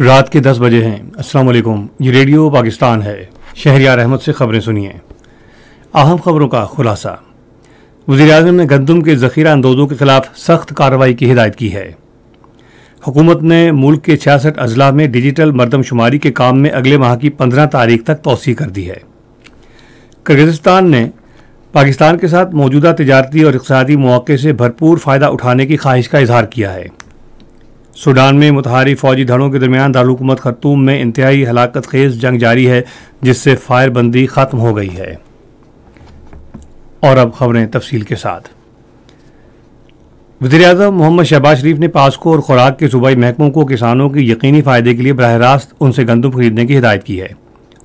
रात के दस बजे हैं अस्सलाम वालेकुम ये रेडियो पाकिस्तान है शहरियार अहमद से खबरें सुनिए अहम खबरों का खुलासा वजी अजम ने गंदम के ज़ख़ीरा अंदोज़ों के खिलाफ सख्त कार्रवाई की हिदायत की है हुकूमत ने मुल्क के छियासठ अजला में डिजिटल मरदमशुमारी के काम में अगले माह की पंद्रह तारीख तक तोसी कर दी है किर्गिजस्तान ने पाकिस्तान के साथ मौजूदा तजारती और इकसादी मौके से भरपूर फ़ायदा उठाने की ख्वाहिश का इजहार किया है सूडान में मुतहारी फौजी धड़ों के दरमियान दारकूमत खरतूम में इंतहाई हलाकत खेज जंग जारी है जिससे फायरबंदी ख़त्म हो गई है और अब खबरें तफसील के साथ वजी अजम मोहम्मद शहबाज शरीफ ने पास्को और खुराक के सूबाई महकमों को किसानों के यकीनी फ़ायदे के लिए बरह रास्त उनसे गंदम खरीदने की हिदायत की है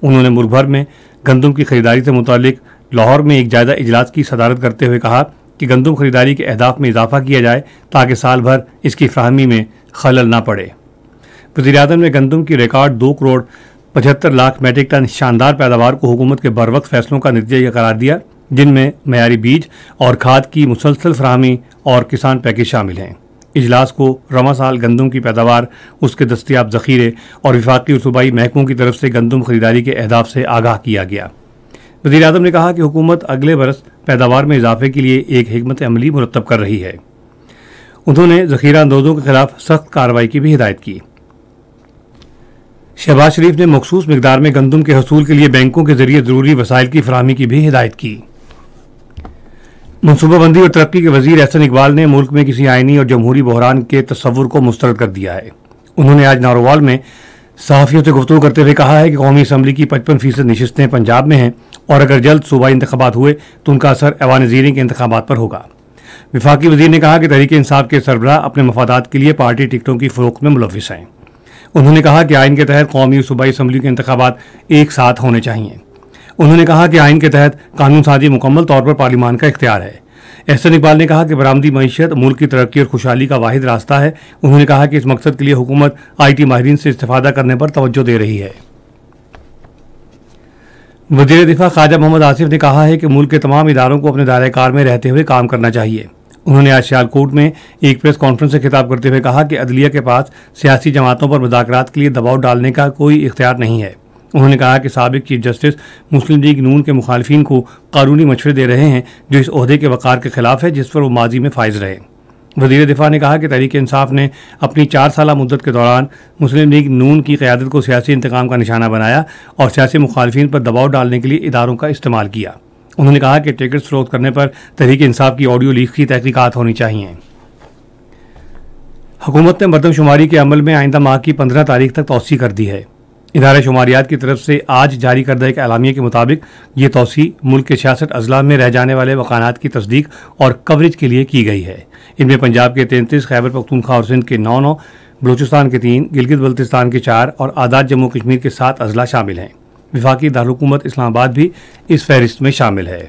उन्होंने मुल्क भर में गंदम की खरीदारी से मुतल लाहौर में एक जायजा इजलास की सदारत करते हुए कहा कि गंदम खरीदारी के अहदाफ में इजाफा किया जाए ताकि साल भर इसकी फ्राहमी में खलल ना पड़े वजी अजम ने गंदम की रिकॉर्ड दो करोड़ पचहत्तर लाख मेट्रिक टन शानदार पैदावार को हुकूमत के बर वक्त फैसलों का नतीजा करार दिया जिनमें मैारी बीज और खाद की मुसलसल फ्राहमी और किसान पैकेज शामिल हैं इजलास को रवा साल गंदम की पैदावार उसके दस्तियाब ज़ख़ीरे और विफाक़ी और सूबाई महकमों की तरफ से गंदम खरीदारी के अहदाफ से आगाह किया गया वजी अजम ने कहा कि हुकूमत अगले बरस पैदावार में इजाफे के लिए एक हमत अमली मुरतब कर रही है उन्होंने जखीरा अंदोजों के खिलाफ सख्त कार्रवाई की भी हिदायत की शहबाज शरीफ ने मखसूस मकदार में गंदम के हसूल के लिए बैंकों के जरिए ज़रूरी वसाइल की फरहमी की भी हिदायत की मनसूबाबंदी और तरक्की के वजीर एहसन इकबाल ने मुल्क में किसी आइनी और जमहूरी बहरान के तस्वुर को मुस्तरद कर दिया है उन्होंने आज नारोवाल में सहाफ़ियों से गुफ्तु करते हुए कहा है कि कौमी असम्बली की पचपन फीसद नशस्तें पंजाब में हैं और अगर जल्द सूबाई इंतबात हुए तो उनका असर एवान जीरे के इंतबात पर होगा विफाक वजीर ने कहा कि तहरीक इंसाफ के सरबराह अपने मफादात के लिए पार्टी टिकटों की फरोख्त में मुलविस हैं उन्होंने कहा कि आइन के तहत कौमी और सूबाई इसम्बली के इंतबात एक साथ होने चाहिए उन्होंने कहा कि आइन के तहत कानून साजी मुकम्मल तौर पर पार्लिमान का इख्तियार है एहसन इकबाल ने कहा कि बरामदी मीशत मुल्क की तरक्की और खुशहाली का वाद रास्ता है उन्होंने कहा कि इस मकसद के लिए हुकूमत आई टी माहरीन से इस्ता करने पर तोज्जो दे रही है वजीर दिफा ख्वाजा मोहम्मद आसिफ ने कहा है कि मुल्क के तमाम इदारों को अपने दायरे कार में रहते हुए काम करना चाहिए उन्होंने आज श्यालकोट में एक प्रेस कॉन्फ्रेंस से खिताब करते हुए कहा कि अदलिया के पास सियासी जमातों पर मुजाकर के लिए दबाव डालने का कोई इख्तियार नहीं है उन्होंने कहा कि सबक chief justice Muslim League Noon के मुखालफी को कानूनी मशवरे दे रहे हैं जो इस अहदे के वक़ार के खिलाफ है जिस पर वो माजी में फायज रहे वजीर दिफा ने कहा कि तहरीक इंसाफ ने अपनी चार साल मुद्दत के दौरान मुस्लिम लीग नून की क्यादत को सियासी इंतकाम का निशाना बनाया और सियासी मुखालफी पर दबाव डालने के लिए इदारों का इस्तेमाल किया उन्होंने कहा कि टिकट फरोख्त करने पर तहरीक इंसाफ की ऑडियो लीक की तहकीकत होनी चाहिए हुकूमत ने मरदमशुमारी के अमल में आइंदा माह की पंद्रह तारीख तक तोसी कर दी है इधार शुमारियात की तरफ से आज जारी करदा एक एलामिया के मुताबिक ये तोसी मुल्क के छियासठ अजला में रह जाने वाले मकाना की तस्दीक और कवरेज के लिए की गई है इनमें पंजाब के तैंतीस खैबर पख्तूनखा और सिंध के नौ नौ बलूचिस्तान के तीन गिलगित बल्तिस्तान के चार और आज़ाद जम्मू कश्मीर के सात अजला शामिल हैं विफाकी दारकूमत इस्लामाबाद भी इस फहरिस्त में शामिल है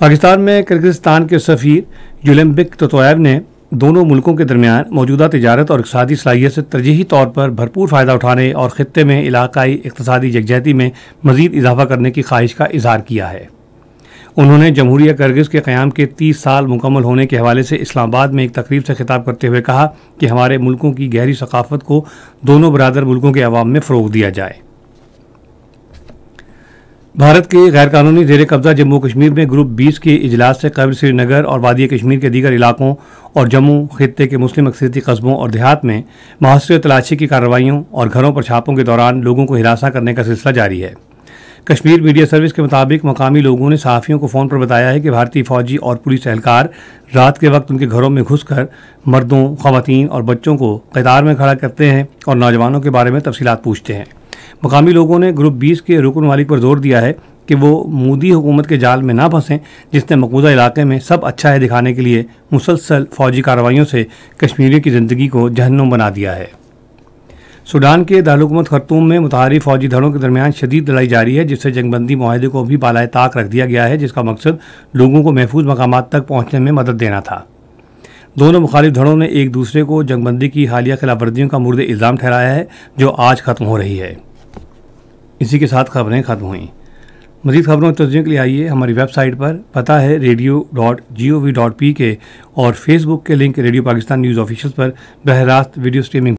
पाकिस्तान में किर्गिस्तान के सफ़ीर जुलम्बिक तोयब ने दोनों मुल्कों के दरमियान मौजूदा तजारत और इकसादी सलाहियत से तरजीही तौर पर भरपूर फ़ायदा उठाने और ख़त्े में इलाकई इकतदी यकजहती में मजीद इजाफा करने की ख्वाहिश का इजहार किया है उन्होंने जमहूरिया करगिज़ के क़्याम के तीस साल मुकम्मल होने के हवाले से इस्लामाबाद में एक तकरीब से खिताब करते हुए कहा कि हमारे मुल्कों की गहरी सकाफत को दोनों बरदर मुल्कों के अवाम में फ़रोग दिया जाए भारत के गैरकानूनी जेर कब्जा जम्मू कश्मीर में ग्रुप 20 के इजलास से कबल श्रीनगर और वादी कश्मीर के दीगर इलाकों और जम्मू खत्े के मुस्लिम अक्सरती कस्बों और देहात में मुहासरे तलाशी की कार्रवाइयों और घरों पर छापों के दौरान लोगों को हिरासा करने का सिलसिला जारी है कश्मीर मीडिया सर्विस के मुताबिक मकामी लोगों ने सहाफ़ियों को फ़ोन पर बताया है कि भारतीय फौजी और पुलिस एहलकार रात के वक्त उनके घरों में घुसकर मर्दों खातन और बच्चों को कतार में खड़ा करते हैं और नौजवानों के बारे में तफसीत पूछते हैं मकामी लोगों ने ग्रुप बीस के रुकन मालिक पर जोर दिया है कि वो मोदी हुकूमत के जाल में ना फंसें जिसने मकूदा इलाके में सब अच्छा है दिखाने के लिए मुसलसल फौजी कार्रवाइयों से कश्मीरियों की ज़िंदगी को जहन्नुम बना दिया है सूडान के दारकूमत खरतूम में मुतारी फौजी धड़ों के दरमियान शदीद लड़ाई जारी है जिससे जंगबंदी माहदे को भी बालाए ताक रख दिया गया है जिसका मकसद लोगों को महफूज मकाम तक पहुँचने में मदद देना था दोनों मुखालिफ धड़ों ने एक दूसरे को जंगबंदी की हालिया खिलाफवर्जियों का मुर्द इल्ज़ाम ठहराया है जो आज ख़त्म हो रही है इसी के साथ खबरें खत्म हुई मजीद खबरों और तजियों के लिए आइए हमारी वेबसाइट पर पता है radio dot G O V dot P K और फेसबुक के link radio Pakistan news official पर बहरास्त वीडियो स्ट्रीमिंग